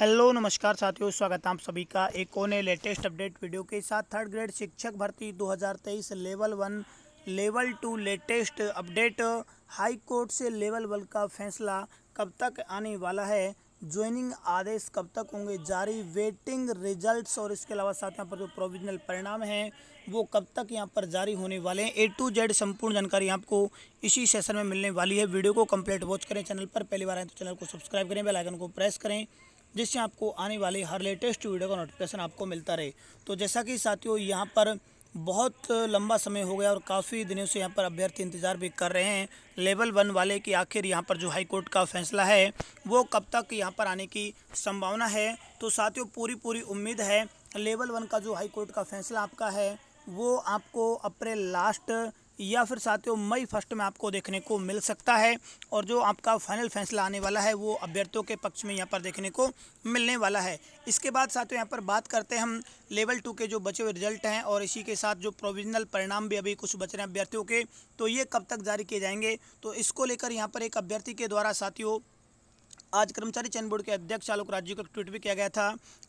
hello नमस्कार साथियों स्वागत है आप सभी का एक और नए लेटेस्ट अपडेट वीडियो के साथ थर्ड ग्रेड शिक्षक भर्ती 2023 level one level two latest update high court से लेवल वन का फैसला कब तक आने वाला है ज्वाइनिंग आदेश कब तक होंगे जारी वेटिंग रिजल्ट्स और इसके अलावा साथ यहाँ पर जो प्रोविजनल परिणाम हैं वो कब तक यहाँ पर जारी होने वाले हैं ए टू जेड संपूर्ण जानकारी आपको इसी सेशन में मिलने वाली है वीडियो को कंप्लीट वॉच करें चैनल पर पहली बार आए तो चैनल को सब्सक्राइब करें बेलाइकन को प्रेस करें जिससे आपको आने वाले हर लेटेस्ट वीडियो का नोटिफिकेशन आपको मिलता रहे तो जैसा कि साथियों यहाँ पर बहुत लंबा समय हो गया और काफ़ी दिनों से यहाँ पर अभ्यर्थी इंतज़ार भी कर रहे हैं लेवल वन वाले कि आखिर यहाँ पर जो हाई कोर्ट का फैसला है वो कब तक यहाँ पर आने की संभावना है तो साथियों पूरी पूरी उम्मीद है लेवल वन का जो हाई कोर्ट का फैसला आपका है वो आपको अप्रैल लास्ट या फिर साथियों मई फर्स्ट में आपको देखने को मिल सकता है और जो आपका फाइनल फैसला आने वाला है वो अभ्यर्थियों के पक्ष में यहाँ पर देखने को मिलने वाला है इसके बाद साथियों यहाँ पर बात करते हैं हम लेवल टू के जो बचे हुए रिजल्ट हैं और इसी के साथ जो प्रोविजनल परिणाम भी अभी कुछ बच रहे हैं अभ्यर्थियों के तो ये कब तक जारी किए जाएंगे तो इसको लेकर यहाँ पर एक अभ्यर्थी के द्वारा साथियों आज कर्मचारी चयन बोर्ड के अध्यक्ष आलोक राजू को ट्वीट भी किया गया था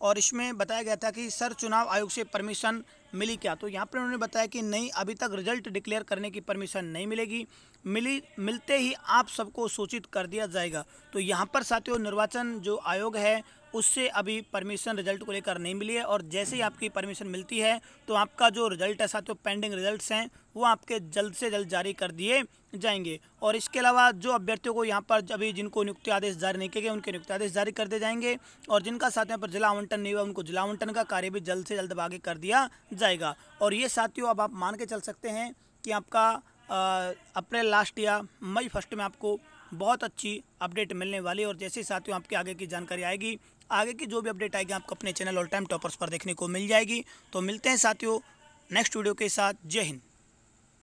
और इसमें बताया गया था कि सर चुनाव आयोग से परमिशन मिली क्या तो यहाँ पर उन्होंने बताया कि नहीं अभी तक रिजल्ट डिक्लेयर करने की परमिशन नहीं मिलेगी मिली मिलते ही आप सबको सूचित कर दिया जाएगा तो यहाँ पर साथियों निर्वाचन जो आयोग है उससे अभी परमिशन रिजल्ट को लेकर नहीं मिली है और जैसे ही आपकी परमिशन मिलती है तो आपका जो रिजल्ट है साथियों पेंडिंग रिजल्ट्स हैं वो आपके जल्द से जल्द जारी कर दिए जाएंगे और इसके अलावा जो अभ्यर्थियों को यहाँ पर अभी जिनको नियुक्ति आदेश जारी नहीं किए गए उनके नियुक्ति आदेश जारी कर दिए जाएंगे और जिनका साथियों पर जिला आवंटन नहीं हुआ उनको जिला आवंटन का कार्य भी जल्द से जल्द आगे कर दिया जाएगा और ये साथियों अब आप मान के चल सकते हैं कि आपका अप्रैल लास्ट या मई फर्स्ट में आपको बहुत अच्छी अपडेट मिलने वाली है और जैसे ही साथियों आपके आगे की जानकारी आएगी आगे की जो भी अपडेट आएगी आपको अपने चैनल ऑल टाइम टॉपर्स पर देखने को मिल जाएगी तो मिलते हैं साथियों नेक्स्ट वीडियो के साथ जय हिंद